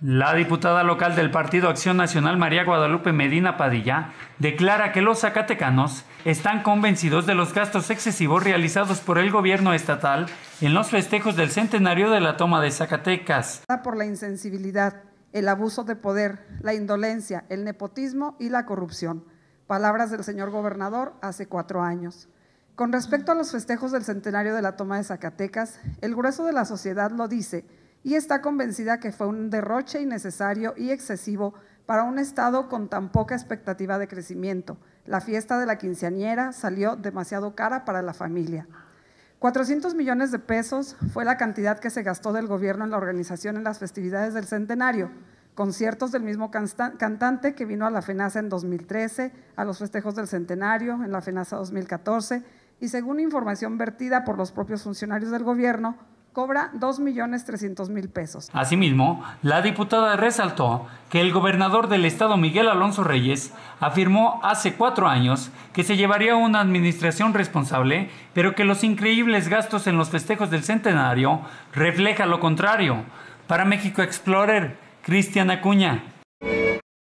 La diputada local del Partido Acción Nacional, María Guadalupe Medina Padilla, declara que los zacatecanos están convencidos de los gastos excesivos realizados por el gobierno estatal en los festejos del centenario de la toma de Zacatecas. Ah, por la insensibilidad, el abuso de poder, la indolencia, el nepotismo y la corrupción. Palabras del señor gobernador hace cuatro años. Con respecto a los festejos del centenario de la toma de Zacatecas, el grueso de la sociedad lo dice y está convencida que fue un derroche innecesario y excesivo para un Estado con tan poca expectativa de crecimiento. La fiesta de la quinceañera salió demasiado cara para la familia. 400 millones de pesos fue la cantidad que se gastó del gobierno en la organización en las festividades del centenario, conciertos del mismo cantante que vino a la FENASA en 2013, a los festejos del centenario en la FENASA 2014 y según información vertida por los propios funcionarios del gobierno, cobra 2.300.000 pesos. Asimismo, la diputada resaltó que el gobernador del estado Miguel Alonso Reyes afirmó hace cuatro años que se llevaría una administración responsable, pero que los increíbles gastos en los festejos del centenario refleja lo contrario. Para México Explorer, Cristian Acuña.